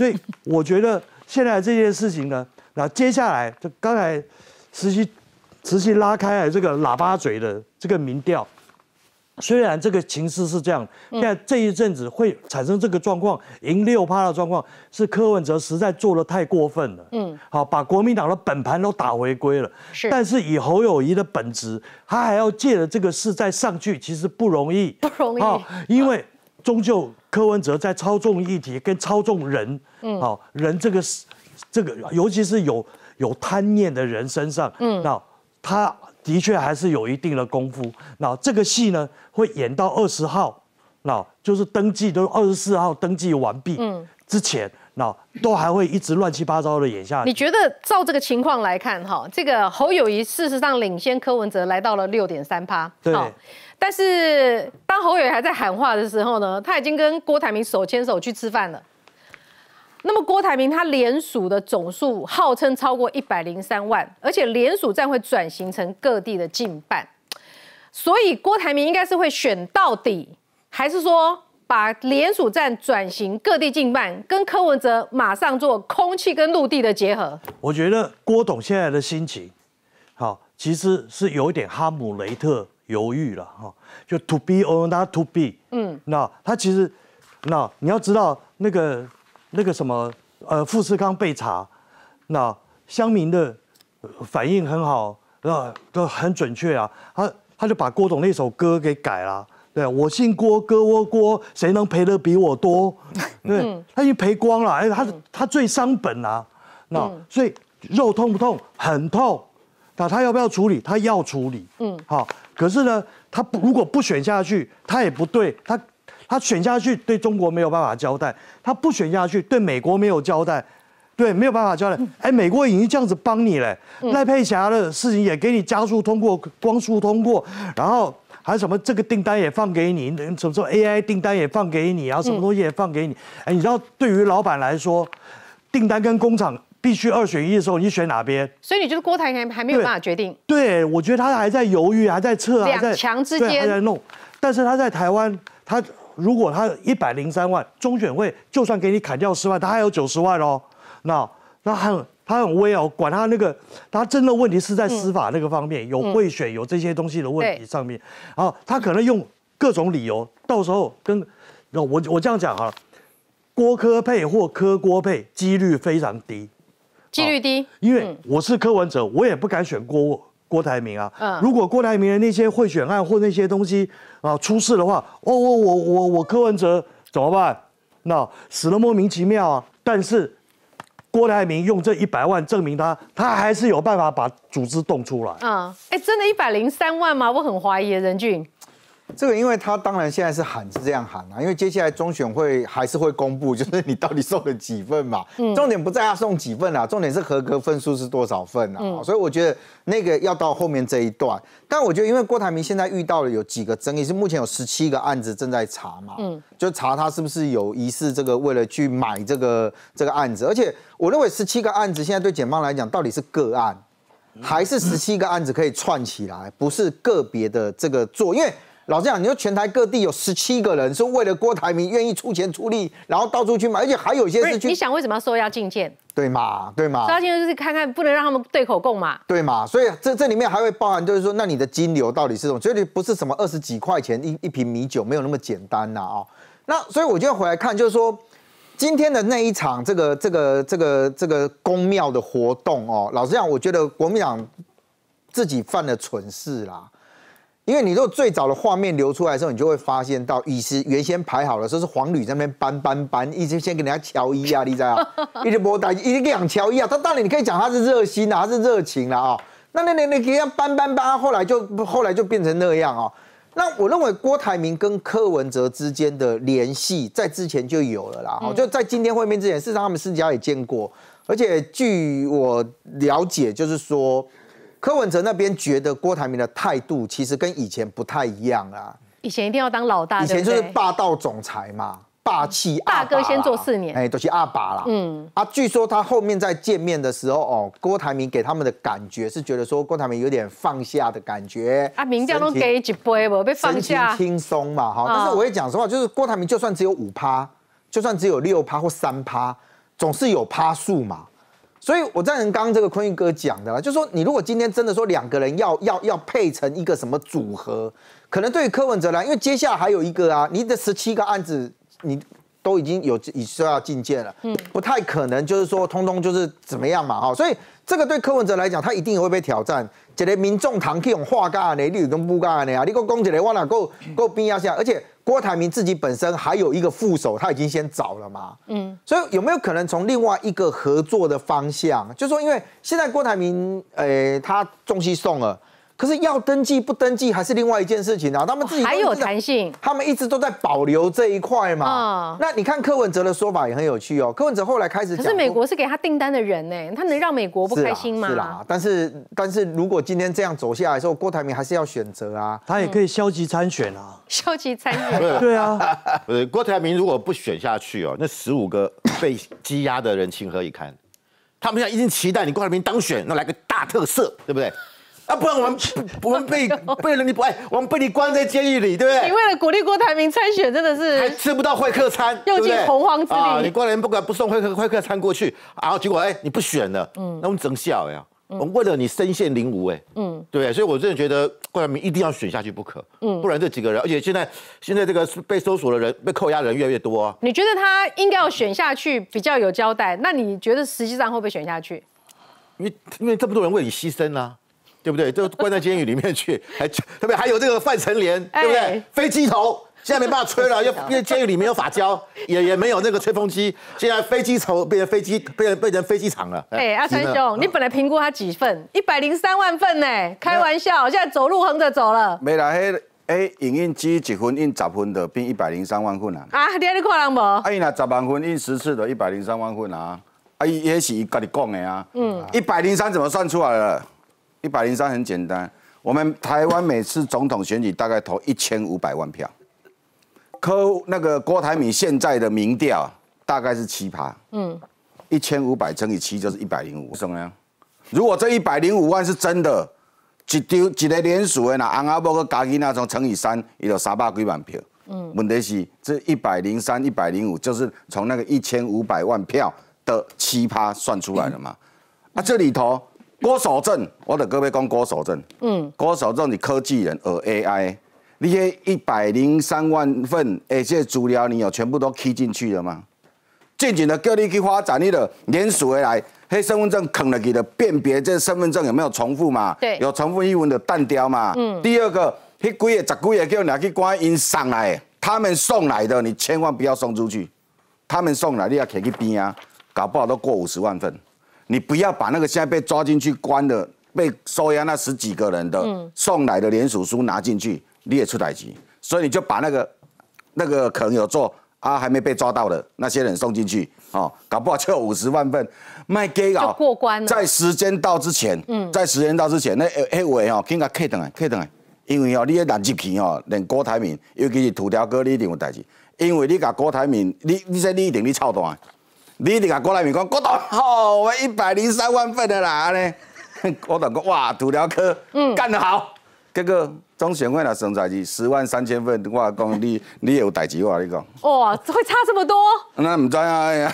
所以我觉得现在这件事情呢，那接下来就刚才，持续持续拉开了这个喇叭嘴的这个民调，虽然这个情势是这样，在这一阵子会产生这个状况，赢六趴的状况，是柯文哲实在做的太过分了。嗯，好，把国民党的本盘都打回归了。是，但是以侯友谊的本质，他还要借着这个事再上去，其实不容易。不容易。啊，因为。终究柯文哲在操纵议题跟操纵人，嗯，好，人这个是这个，尤其是有有贪念的人身上，嗯，那他的确还是有一定的功夫。那这个戏呢，会演到二十号，那就是登记都二十四号登记完毕，嗯，之前。那都还会一直乱七八糟的演下去。你觉得照这个情况来看，哈，这个侯友谊事实上领先柯文哲来到了六点三趴。对。但是当侯友还在喊话的时候呢，他已经跟郭台铭手牵手去吃饭了。那么郭台铭他联署的总数号称超过一百零三万，而且联署战会转型成各地的近半，所以郭台铭应该是会选到底，还是说？把联署站转型各地进办，跟柯文哲马上做空气跟陆地的结合。我觉得郭董现在的心情，好，其实是有一点哈姆雷特犹豫了哈，就 to be or not to be。嗯，那他其实，那你要知道那个那个什么，呃，富士康被查，那乡民的反应很好，那都很准确啊，他他就把郭董那首歌给改了。对，我姓郭，哥我郭，谁能赔得比我多？对，他已经赔光了，而且他他最伤本啊，那所以肉痛不痛很痛。那他要不要处理？他要处理。嗯，好。可是呢，他不如果不选下去，他也不对。他他选下去对中国没有办法交代，他不选下去对美国没有交代，对没有办法交代。哎，美国已经这样子帮你了，赖佩霞的事情也给你加速通过，光速通过，然后。还有什么这个订单也放给你，什么说 AI 订单也放给你，然什么东西也放给你？哎，你知道对于老板来说，订单跟工厂必须二选一的时候，你选哪边？所以你觉得郭台铭还没有办法决定？对，我觉得他还在犹豫，还在测，还在两强之间在弄。但是他在台湾，他如果他一百零三万，中选会就算给你砍掉十万，他还有九十万哦。那那很。他很微哦，管他那个，他真的问题是在司法那个方面有贿选有这些东西的问题上面，然后他可能用各种理由，到时候跟那我我这样讲啊，郭科佩或柯郭佩几率非常低，几率低，因为我是柯文哲，我也不敢选郭郭台铭啊。如果郭台铭的那些贿选案或那些东西啊出事的话，哦我我我我柯文哲怎么办？那死了莫名其妙啊。但是。郭台铭用这一百万证明他，他还是有办法把组织动出来。嗯，哎，真的，一百零三万吗？我很怀疑，任俊。这个，因为他当然现在是喊是这样喊啊，因为接下来中选会还是会公布，就是你到底送了几份嘛。嗯。重点不在他送几份啊，重点是合格分数是多少份啊。嗯。所以我觉得那个要到后面这一段，但我觉得，因为郭台铭现在遇到了有几个争议，是目前有十七个案子正在查嘛。嗯。就查他是不是有疑似这个为了去买这个这个案子，而且我认为十七个案子现在对检方来讲，到底是个案，还是十七个案子可以串起来，不是个别的这个做，因为。老实讲，你说全台各地有十七个人是为了郭台铭愿意出钱出力，然后到处去买，而且还有一些是去。你想为什么要说要进见？对嘛，对嘛。要进见就是看看，不能让他们对口供嘛，对嘛。所以这这里面还会包含，就是说，那你的金流到底是什么？绝对不是什么二十几块钱一一瓶米酒，没有那么简单呐啊。那所以我就要回来看，就是说今天的那一场这个这个这个这个宫庙的活动哦，老实讲，我觉得国民党自己犯了蠢事啦。因为你如果最早的画面流出来的时候，你就会发现到，以前原先排好了，说是黄旅那边搬搬搬，一直先 给人家乔伊啊，立在啊，一直播台一直给讲乔伊啊。他当然你可以讲他是热心啊，他是热情啦啊。那那那那给人家搬搬班，后来就后来就变成那样啊。那我认为郭台铭跟柯文哲之间的联系在之前就有了啦，好、就在今天会面之前，事实上他们私家也见过。而且据我了解，就是说。柯文哲那边觉得郭台铭的态度其实跟以前不太一样啊，以前一定要当老大，以前就是霸道总裁嘛，霸气大哥先做四年，哎，都是阿爸啦。嗯啊，据说他后面在见面的时候，哦，郭台铭给他们的感觉是觉得说郭台铭有点放下的感觉，啊，名将都给一杯，不被放下，轻松嘛，哈，但是我也讲实话，就是郭台铭就算只有五趴，就算只有六趴或三趴，总是有趴数嘛。所以我赞成刚刚这个坤玉哥讲的啦，就说你如果今天真的说两个人要要要配成一个什么组合，可能对于柯文哲来讲，因为接下来还有一个啊，你的十七个案子你。都已经有已说要进谏了，嗯，不太可能，就是说通通就是怎么样嘛，哈，所以这个对柯文哲来讲，他一定也会被挑战。这个民众堂可以用话干呢，你有跟不干呢啊，你给我讲击的，我哪够够变一下？而且郭台铭自己本身还有一个副手，他已经先找了嘛，嗯，所以有没有可能从另外一个合作的方向？就是说因为现在郭台铭，诶，他东西送了。可是要登记不登记还是另外一件事情啊，他们自己还有弹性，他们一直都在保留这一块嘛。那你看柯文哲的说法也很有趣哦，柯文哲后来开始可是美国是给他订单的人呢，他能让美国不开心吗？是啦，但是但是如果今天这样走下来，后，郭台铭还是要选择啊，他也可以消极参选啊，消极参选，对啊，不 是郭台铭如果不选下去哦，那十五个被羁押的人情何以堪？他们现在一定期待你郭台铭当选，那来个大特色，对不对？啊，不然我们我 们被被了你，哎，我们被你关在监狱里，对不对？你为了鼓励郭台铭参选，真的是还吃不到会客餐，又不洪荒之力啊！你过来不管不送会客会客餐过去然后结果哎你不选了，嗯，那我们真笑呀。我们为了你身陷囹圄，哎，嗯，对，所以我真的觉得郭台铭一定要选下去不可，嗯，不然这几个人，而且现在现在这个被搜索的人被扣押的人越来越多，你觉得他应该要选下去比较有交代？那你觉得实际上会不会选下去？因为因为这么多人为你牺牲了。对不对？都关在监狱里面去，还特别还有这个范成莲，对不对？飞机头现在没办法吹了，因为监狱里没有发胶，也也没有那个吹风机。现在飞机头变成飞机，变成变成飞机场了。哎，阿川兄，你本来评估他几份？一百零三万份呢？开玩笑，现在走路横着走了。没啦，嘿，哎，影印机几分印十分的，变一百零三万份啊？啊，你阿你看人无？阿伊那十万婚印十次的，一百零三万份啊？啊，伊也是跟己讲的啊。嗯。一百零三怎么算出来的？一百零三很简单，我们台湾每次总统选举大概投一千五百万票，科那个郭台铭现在的民调大概是七趴，嗯，一千五百乘以七就是一百零五，怎么样？如果这一百零五万是真的，一丢一个连署的那阿伯个加己那从乘以三，伊就三百几万票，嗯，问题是这一百零三一百零五就是从那个一千五百万票的奇葩算出来的嘛？啊，这里头。郭守正，我得各位讲郭守正。嗯，郭守正，你科技人，而 AI，你迄一百零三万份，而且资料你有全部都 key 进去了吗？尽情的叫你去发展你的连署回来，黑身份证啃了去的辨别这身份证有没有重复嘛？对，有重复英文的弹掉嘛？嗯，第二个，那几个、十几个叫你去关，因上来，他们送来的，你千万不要送出去，他们送来你要去去边啊，搞不好都过五十万份。你不要把那个现在被抓进去关的、被收押那十几个人的送来的联署书拿进去你也出来去，所以你就把那个那个可能有做啊还没被抓到的那些人送进去哦，搞不好就有五十万份，卖给啊，过关。了，在时间到之前，嗯，在时间到之前，那那位哦，赶快 K 上来，K 上来，因为哦，你咧滥进去哦，连郭台铭，尤其是土条哥，你一定有代志，因为你甲郭台铭，你你说你一定你操蛋。你一定也过来面讲，郭董好，我一百零三万份的啦，安尼，郭 董讲哇，涂疗科，嗯，干得好。结果中选会啦，上台是十万三千份，我讲你，你也有代志我跟你讲。哇，会差这么多？那不知啊。